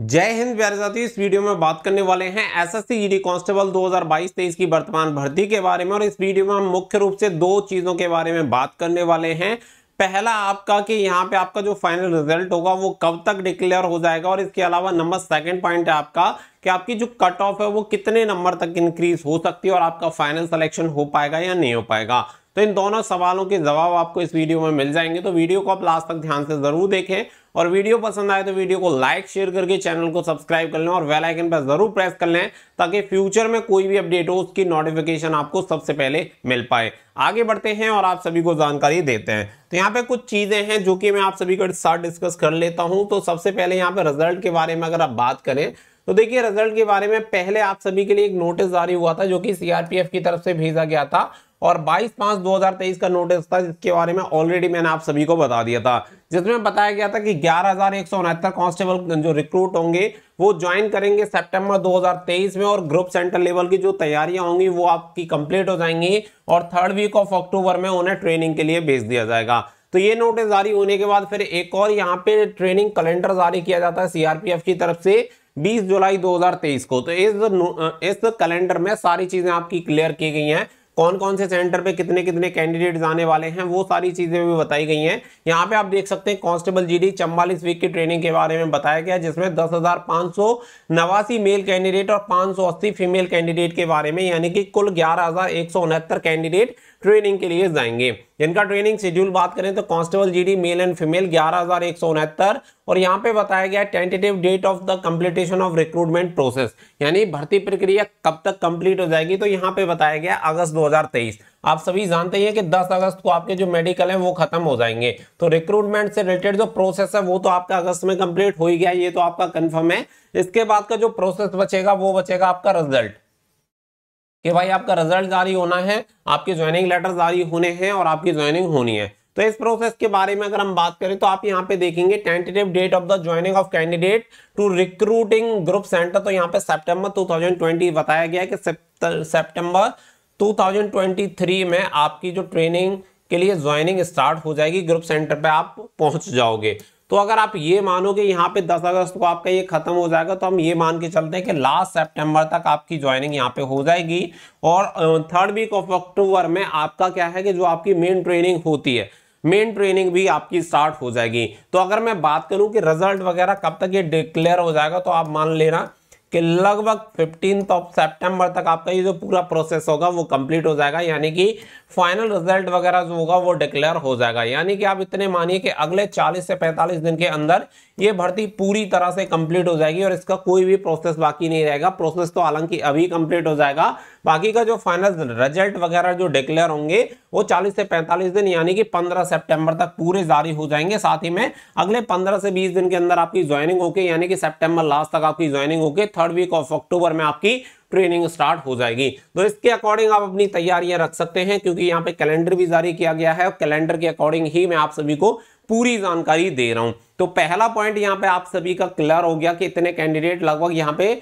जय हिंद प्यारे साथी इस वीडियो में बात करने वाले हैं एसएससी जीडी कांस्टेबल 2022-23 की वर्तमान भर्ती के बारे में और इस वीडियो में हम मुख्य रूप से दो चीज़ों के बारे में बात करने वाले हैं पहला आपका कि यहाँ पे आपका जो फाइनल रिजल्ट होगा वो कब तक डिक्लेयर हो जाएगा और इसके अलावा नंबर सेकंड पॉइंट है आपका कि आपकी जो कट ऑफ है वो कितने नंबर तक इंक्रीज हो सकती है और आपका फाइनल सिलेक्शन हो पाएगा या नहीं हो पाएगा तो इन दोनों सवालों के जवाब आपको इस वीडियो में मिल जाएंगे तो वीडियो को आप लास्ट तक ध्यान से जरूर देखें और वीडियो पसंद आए तो वीडियो को लाइक शेयर करके चैनल को सब्सक्राइब कर लें और वेल आइकन पर जरूर प्रेस कर लें ताकि फ्यूचर में कोई भी अपडेट हो उसकी नोटिफिकेशन आपको सबसे पहले मिल पाए आगे बढ़ते हैं और आप सभी को जानकारी देते हैं तो यहाँ पे कुछ चीज़ें हैं जो कि मैं आप सभी के साथ डिस्कस कर लेता हूँ तो सबसे पहले यहाँ पे रिजल्ट के बारे में अगर आप बात करें तो देखिए रिजल्ट के बारे में पहले आप सभी के लिए एक नोटिस जारी हुआ था जो कि सीआरपीएफ की तरफ से भेजा गया था और 22 पांच 2023 का नोटिस था जिसके बारे में ऑलरेडी मैंने आप सभी को बता दिया था जिसमें बताया गया था कि ग्यारह कांस्टेबल जो रिक्रूट होंगे वो ज्वाइन करेंगे सितंबर 2023 में और ग्रुप सेंटर लेवल की जो तैयारियां होंगी वो आपकी कंप्लीट हो जाएंगी और थर्ड वीक ऑफ अक्टूबर में उन्हें ट्रेनिंग के लिए भेज दिया जाएगा तो ये नोटिस जारी होने के बाद फिर एक और यहाँ पे ट्रेनिंग कैलेंडर जारी किया जाता है सीआरपीएफ की तरफ से 20 जुलाई 2023 को तो इस इस कैलेंडर में सारी चीजें आपकी क्लियर की गई हैं कौन कौन से सेंटर पे कितने कितने कैंडिडेट्स आने वाले हैं वो सारी चीज़ें भी बताई गई हैं यहाँ पे आप देख सकते हैं कांस्टेबल जीडी चम्बालीस वीक की ट्रेनिंग के बारे में बताया गया जिसमें दस हजार सौ नवासी मेल कैंडिडेट और सौ अस्सी फीमेल कैंडिडेट के बारे में यानी कि कुल ग्यारह कैंडिडेट ट्रेनिंग के लिए जाएंगे इनका ट्रेनिंग शेड्यूल बात करें तो constable GD male and female ग्यारह और यहाँ पे बताया गया tentative date of the completion of recruitment process यानी भर्ती प्रक्रिया कब तक कंप्लीट हो जाएगी तो यहाँ पे बताया गया अगस्त 2023 आप सभी जानते हैं कि 10 अगस्त को आपके जो मेडिकल हैं वो खत्म हो जाएंगे तो रिक्रूटमेंट से रिलेटेड जो प्रोसेस है वो तो आपका अगस्त में कम्प्लीट हो ही गया ये तो आपका कंफर्म है इसके बाद का जो प्रोसेस बचेगा वो बचेगा आपका रिजल्ट कि भाई आपका रिजल्ट जारी होना है आपके ज्वाइनिंग लेटर जारी होने हैं और आपकी ज्वाइनिंग होनी है तो इस प्रोसेस के बारे में अगर हम बात करें तो आप यहाँ पे देखेंगे tentative date of the joining of candidate to recruiting group centre तो यहाँ पे सेप्टेम्बर टू बताया गया है कि सेप्टेम्बर टू में आपकी जो ट्रेनिंग के लिए ज्वाइनिंग स्टार्ट हो जाएगी ग्रुप सेंटर पे आप पहुंच जाओगे तो अगर आप ये मानोगे यहाँ पे 10 अगस्त को आपका ये खत्म हो जाएगा तो हम ये मान के चलते हैं कि लास्ट सितंबर तक आपकी ज्वाइनिंग यहाँ पे हो जाएगी और थर्ड वीक ऑफ अक्टूबर में आपका क्या है कि जो आपकी मेन ट्रेनिंग होती है मेन ट्रेनिंग भी आपकी स्टार्ट हो जाएगी तो अगर मैं बात करूं कि रिजल्ट वगैरह कब तक ये डिक्लेयर हो जाएगा तो आप मान लेना कि लगभग फिफ्टीन ऑफ सेप्टेम्बर तक आपका ये जो पूरा प्रोसेस होगा वो कंप्लीट हो जाएगा यानी कि फाइनल रिजल्ट वगैरह जो होगा वो डिक्लेयर हो जाएगा यानी कि आप इतने मानिए कि अगले 40 से 45 दिन के अंदर ये भर्ती पूरी तरह से कंप्लीट हो जाएगी और इसका कोई भी प्रोसेस बाकी नहीं रहेगा प्रोसेस तो हालांकि अभी कंप्लीट हो जाएगा बाकी का जो फाइनल रिजल्ट वगैरह जो डिक्लेयर होंगे वो 40 से 45 दिन यानी कि 15 सितंबर तक पूरे जारी हो जाएंगे साथ ही में अगले 15 से 20 दिन के अंदर आपकी ज्वाइनिंग होके यानी कि सेप्टेम्बर लास्ट तक आपकी ज्वाइनिंग होके third third week of October में आपकी ट्रेनिंग स्टार्ट हो जाएगी तो इसके अकॉर्डिंग आप अपनी तैयारियां रख सकते हैं क्योंकि यहाँ पे कैलेंडर भी जारी किया गया है और कैलेंडर के अकॉर्डिंग ही मैं आप सभी को पूरी जानकारी दे रहा हूं तो पहला पॉइंट यहाँ पे आप सभी का क्लियर हो गया कि इतने कैंडिडेट लगभग यहाँ पे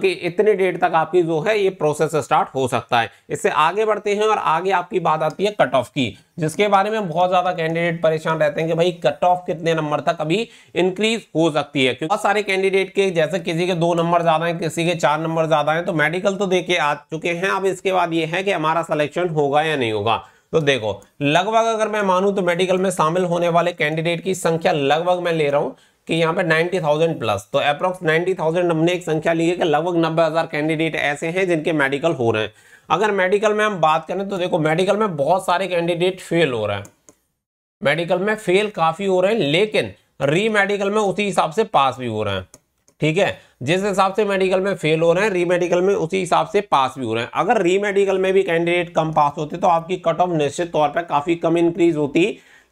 कि इतने डेट तक आपकी जो है ये प्रोसेस स्टार्ट हो सकता है इससे आगे बढ़ते हैं और आगे आपकी बात आती है कट ऑफ की जिसके बारे में बहुत ज्यादा कैंडिडेट परेशान रहते हैं कि भाई कट ऑफ कितने नंबर तक अभी इंक्रीज हो सकती है बहुत सारे कैंडिडेट के जैसे किसी के दो नंबर ज्यादा है किसी के चार नंबर ज्यादा है तो मेडिकल तो दे के आ चुके हैं अब इसके बाद ये है कि हमारा सलेक्शन होगा या नहीं होगा तो देखो लगभग अगर मैं मानूं तो मेडिकल में शामिल होने वाले कैंडिडेट की संख्या लगभग मैं ले रहा हूं कि यहाँ पे 90,000 प्लस तो अप्रॉक्स 90,000 हमने एक संख्या ली है कि लगभग 90,000 कैंडिडेट ऐसे हैं जिनके मेडिकल हो रहे हैं अगर मेडिकल में हम बात करें तो देखो मेडिकल में बहुत सारे कैंडिडेट फेल हो रहे हैं मेडिकल में फेल काफ़ी हो रहे हैं लेकिन री मेडिकल में उसी हिसाब से पास भी हो रहे हैं ठीक है जिस हिसाब से मेडिकल में फेल हो रहे हैं रीमेडिकल में उसी हिसाब से पास भी हो रहे हैं अगर रीमेडिकल में भी कैंडिडेट कम पास होते तो आपकी कट ऑफ निश्चित तौर पर काफ़ी कम इंक्रीज होती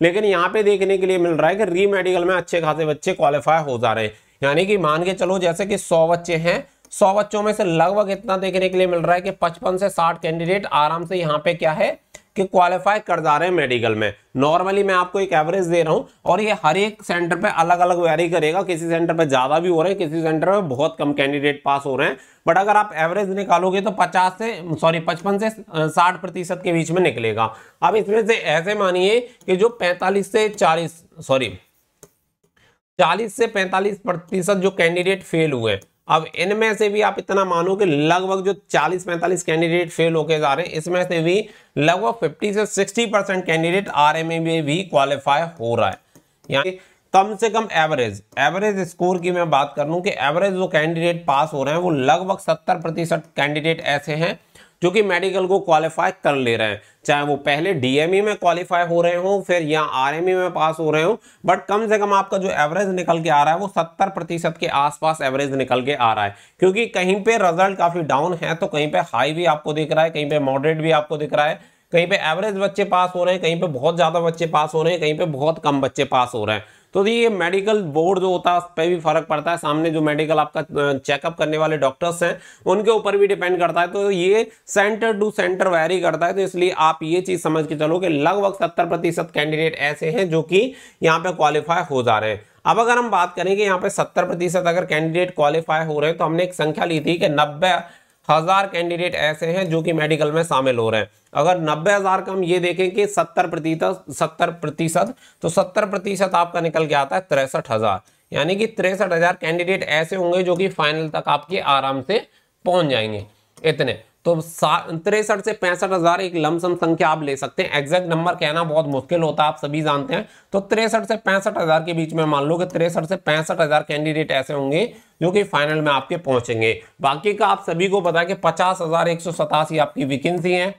लेकिन यहाँ पे देखने के लिए मिल रहा है कि रीमेडिकल में अच्छे खासे बच्चे क्वालिफाई हो जा रहे हैं यानी कि मान के चलो जैसे कि सौ बच्चे हैं सौ बच्चों में से लगभग इतना देखने के लिए मिल रहा है कि पचपन से साठ कैंडिडेट आराम से यहाँ पे क्या है कि क्वालिफाई कर जा रहे हैं मेडिकल में नॉर्मली मैं आपको एक एवरेज दे रहा हूं और ये हर एक सेंटर पे अलग अलग वेरी करेगा किसी सेंटर पे ज़्यादा भी हो रहे हैं किसी सेंटर पे बहुत कम कैंडिडेट पास हो रहे हैं बट अगर आप एवरेज निकालोगे तो 50 से सॉरी 55 से 60 प्रतिशत के बीच में निकलेगा अब इसमें से ऐसे मानिए कि जो पैंतालीस से चालीस सॉरी चालीस से पैंतालीस जो कैंडिडेट फेल हुए अब इनमें से भी आप इतना मानो कि लगभग जो 40-45 कैंडिडेट फेल होके जा रहे हैं इसमें से भी लगभग 50 से 60 परसेंट कैंडिडेट आर में भी क्वालिफाई हो रहा है यानी कम से कम एवरेज एवरेज स्कोर की मैं बात कर लूँ कि एवरेज जो कैंडिडेट पास हो रहे हैं वो लगभग सत्तर प्रतिशत कैंडिडेट ऐसे हैं जो कि मेडिकल को क्वालिफाई कर ले रहे हैं चाहे वो पहले डीएमई e में क्वालिफाई हो रहे हो फिर या आरएमई e में पास हो रहे हो बट कम से कम आपका जो एवरेज निकल के आ रहा है वो सत्तर प्रतिशत के आसपास एवरेज निकल के आ रहा है क्योंकि कहीं पे रिजल्ट काफी डाउन है तो कहीं पे हाई भी आपको दिख रहा है कहीं पे मॉडरेट भी आपको दिख रहा है कहीं पे एवरेज बच्चे पास हो रहे हैं कहीं पे बहुत ज्यादा बच्चे पास हो रहे हैं कहीं पे बहुत कम बच्चे पास हो रहे हैं तो ये मेडिकल बोर्ड जो होता है उस पर भी फर्क पड़ता है सामने जो मेडिकल आपका चेकअप करने वाले डॉक्टर्स हैं उनके ऊपर भी डिपेंड करता है तो ये सेंटर टू सेंटर वेरी करता है तो इसलिए आप ये चीज समझ के चलो कि लगभग सत्तर प्रतिशत कैंडिडेट ऐसे हैं जो कि यहाँ पे क्वालिफाई हो जा रहे हैं अब अगर हम बात करेंगे यहाँ पे सत्तर प्रतिशत अगर कैंडिडेट क्वालिफाई हो रहे हैं तो हमने एक संख्या ली थी कि नब्बे हज़ार कैंडिडेट ऐसे हैं जो कि मेडिकल में शामिल हो रहे हैं अगर नब्बे हज़ार का हम ये देखें कि सत्तर प्रतिशत सत्तर प्रतिशत तो सत्तर प्रतिशत आपका निकल के आता है तिरसठ हज़ार यानी कि तिरसठ हज़ार कैंडिडेट ऐसे होंगे जो कि फाइनल तक आपके आराम से पहुंच जाएंगे इतने तो तिरसठ से पैंसठ हजार एक लमसम संख्या आप ले सकते हैं एग्जैक्ट नंबर कहना बहुत मुश्किल होता है आप सभी जानते हैं तो तिरसठ से पैंसठ हजार के बीच में मान लो कि तिरसठ से पैंसठ हजार कैंडिडेट ऐसे होंगे जो कि फाइनल में आपके पहुंचेंगे बाकी का आप सभी को पता कि पचास हजार एक सौ सतासी आपकी वैकेंसी है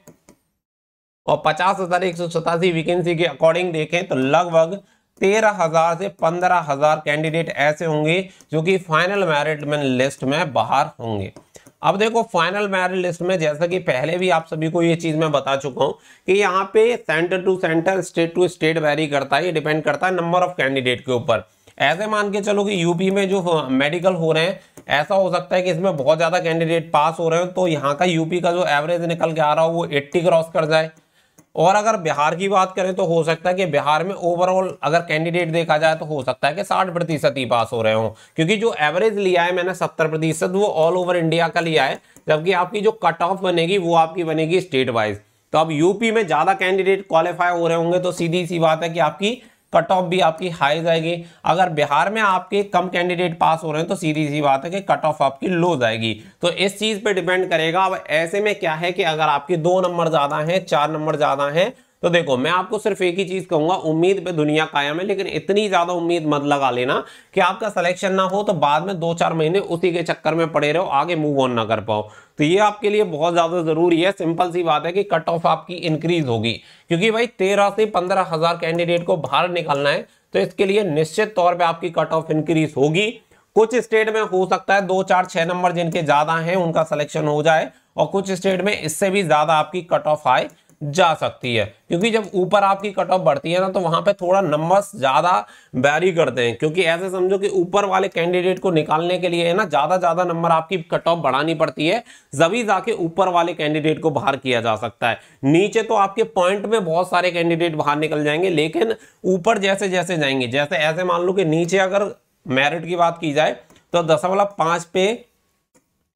और पचास हजार एक सौ सतासी वैकेंसी के अकॉर्डिंग देखें तो लगभग तेरह हजार से पंद्रह हजार कैंडिडेट ऐसे होंगे जो कि फाइनल मैरिटमेंट लिस्ट में बाहर होंगे अब देखो फाइनल मैरिट लिस्ट में जैसा कि पहले भी आप सभी को ये चीज़ मैं बता चुका हूँ कि यहाँ पे centre to centre state to state vary करता है ये डिपेंड करता है नंबर ऑफ कैंडिडेट के ऊपर ऐसे मान के चलो कि यूपी में जो मेडिकल हो रहे हैं ऐसा हो सकता है कि इसमें बहुत ज़्यादा कैंडिडेट पास हो रहे हो तो यहाँ का यूपी का जो एवरेज निकल के आ रहा हो वो एट्टी क्रॉस कर जाए और अगर बिहार की बात करें तो हो सकता है कि बिहार में ओवरऑल अगर कैंडिडेट देखा जाए तो हो सकता है कि साठ प्रतिशत ही पास हो रहे हों क्योंकि जो एवरेज लिया है मैंने सत्तर प्रतिशत वो ऑल ओवर इंडिया का लिया है जबकि आपकी जो कट ऑफ बनेगी वो आपकी बनेगी स्टेट वाइज तो अब यूपी में ज़्यादा कैंडिडेट क्वालिफाई हो रहे होंगे तो सीधी सी बात है कि आपकी कट ऑफ भी आपकी हाई जाएगी अगर बिहार में आपके कम कैंडिडेट पास हो रहे हैं तो सीधी सी बात है कि कट ऑफ आपकी लो जाएगी तो इस चीज़ पे डिपेंड करेगा अब ऐसे में क्या है कि अगर आपके दो नंबर ज़्यादा हैं चार नंबर ज़्यादा हैं तो देखो मैं आपको सिर्फ एक ही चीज कहूंगा उम्मीद पे दुनिया कायम है लेकिन इतनी ज्यादा उम्मीद मत लगा लेना कि आपका सिलेक्शन ना हो तो बाद में दो चार महीने उसी के चक्कर में पड़े रहो आगे मूव ऑन ना कर पाओ तो ये आपके लिए बहुत ज्यादा जरूरी है सिंपल सी बात है कि कट ऑफ आपकी इंक्रीज होगी क्योंकि भाई तेरह से पंद्रह हजार कैंडिडेट को बाहर निकालना है तो इसके लिए निश्चित तौर पर आपकी कट ऑफ इंक्रीज होगी कुछ स्टेट में हो सकता है दो चार छह नंबर जिनके ज्यादा हैं उनका सिलेक्शन हो जाए और कुछ स्टेट में इससे भी ज्यादा आपकी कट ऑफ आए जा सकती है क्योंकि जब ऊपर आपकी कट ऑफ बढ़ती है ना तो वहां पे थोड़ा नंबर्स ज़्यादा बैरी करते हैं क्योंकि ऐसे समझो कि ऊपर वाले कैंडिडेट को निकालने के लिए है ना ज़्यादा ज़्यादा नंबर आपकी कट ऑफ बढ़ानी पड़ती है जभी जाके ऊपर वाले कैंडिडेट को बाहर किया जा सकता है नीचे तो आपके पॉइंट में बहुत सारे कैंडिडेट बाहर निकल जाएंगे लेकिन ऊपर जैसे जैसे जाएंगे जैसे ऐसे मान लो कि नीचे अगर मेरिट की बात की जाए तो दशमलव पांच पे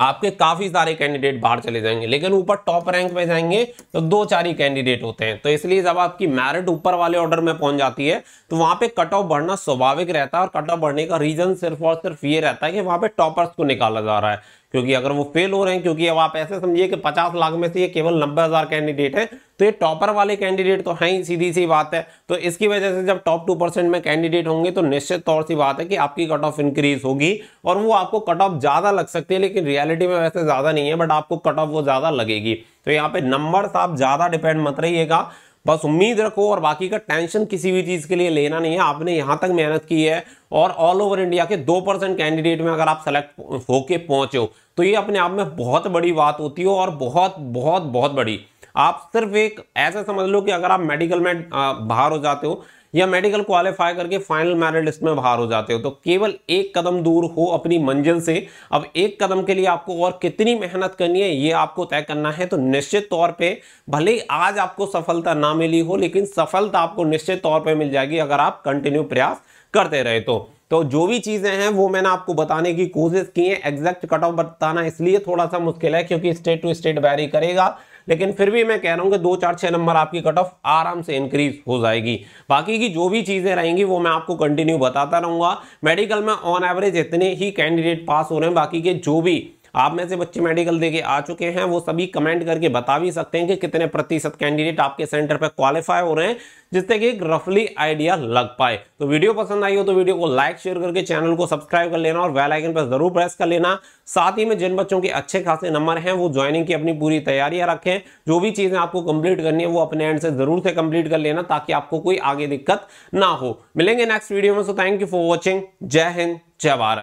आपके काफी सारे कैंडिडेट बाहर चले जाएंगे लेकिन ऊपर टॉप रैंक में जाएंगे तो दो चार ही कैंडिडेट होते हैं तो इसलिए जब आपकी मैरिट ऊपर वाले ऑर्डर में पहुंच जाती है तो वहां पे कट ऑफ बढ़ना स्वाभाविक रहता है और कट ऑफ बढ़ने का रीजन सिर्फ और सिर्फ ये रहता है कि वहां पे टॉपर्स को निकाला जा रहा है क्योंकि अगर वो फेल हो रहे हैं क्योंकि अब आप ऐसे समझिए कि पचास लाख में से ये केवल नब्बे हज़ार कैंडिडेट हैं तो ये टॉपर वाले कैंडिडेट तो हैं ही सीधी सी बात है तो इसकी वजह से जब टॉप टू परसेंट में कैंडिडेट होंगे तो निश्चित तौर सी बात है कि आपकी कट ऑफ इंक्रीज होगी और वो आपको कट ऑफ ज़्यादा लग सकती है लेकिन रियलिटी में वैसे ज़्यादा नहीं है बट आपको कट ऑफ वो ज़्यादा लगेगी तो यहाँ पे नंबर आप ज़्यादा डिपेंड मत रहिएगा बस उम्मीद रखो और बाकी का टेंशन किसी भी चीज़ के लिए लेना नहीं है आपने यहाँ तक मेहनत की है और ऑल ओवर इंडिया के दो परसेंट कैंडिडेट में अगर आप सेलेक्ट होके पहुंचे हो तो ये अपने आप में बहुत बड़ी बात होती है हो और बहुत बहुत बहुत बड़ी आप सिर्फ एक ऐसा समझ लो कि अगर आप मेडिकल में बाहर हो जाते हो या मेडिकल क्वालिफाई करके फाइनल मेरिट लिस्ट में बाहर हो जाते हो तो केवल एक कदम दूर हो अपनी मंजिल से अब एक कदम के लिए आपको और कितनी मेहनत करनी है ये आपको तय करना है तो निश्चित तौर पर भले ही आज आपको सफलता ना मिली हो लेकिन सफलता आपको निश्चित तौर पर मिल जाएगी अगर आप कंटिन्यू प्रयास करते रहे तो तो जो भी चीज़ें हैं वो मैंने आपको बताने की कोशिश की है एग्जैक्ट कट ऑफ बताना इसलिए थोड़ा सा मुश्किल है क्योंकि स्टेट टू स्टेट वैरी करेगा लेकिन फिर भी मैं कह रहा हूँ कि दो चार छः नंबर आपकी कट ऑफ आराम से इंक्रीज हो जाएगी बाकी की जो भी चीज़ें रहेंगी वो मैं आपको कंटिन्यू बताता रहूँगा मेडिकल में ऑन एवरेज इतने ही कैंडिडेट पास हो रहे हैं बाकी के जो भी आप में से बच्चे मेडिकल दे के आ चुके हैं वो सभी कमेंट करके बता भी सकते हैं कि कितने प्रतिशत कैंडिडेट आपके सेंटर पर क्वालिफाई हो रहे हैं जिससे कि एक रफली आइडिया लग पाए तो वीडियो पसंद आई हो तो वीडियो को लाइक शेयर करके चैनल को सब्सक्राइब कर लेना और वेलाइकन पर जरूर प्रेस कर लेना साथ ही में जिन बच्चों के अच्छे खासे नंबर हैं वो ज्वाइनिंग की अपनी पूरी तैयारियां रखें जो भी चीज़ें आपको कंप्लीट करनी है वो अपने एंड से जरूर से कंप्लीट कर लेना ताकि आपको कोई आगे दिक्कत ना हो मिलेंगे नेक्स्ट वीडियो में so thank you for watching जय हिंद जय भारत